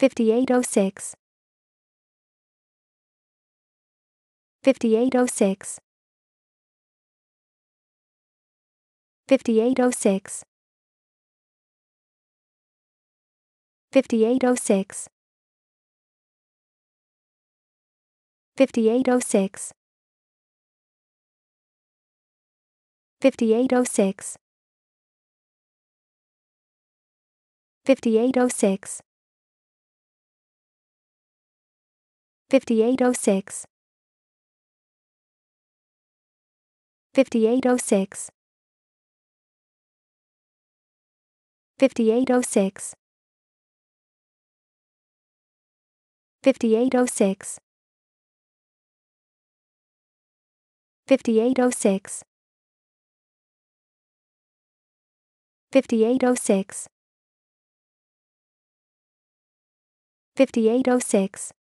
5806 5806 5806 5806 5806 5806 5806 5806 5806 5806 5806 5806 5806 5806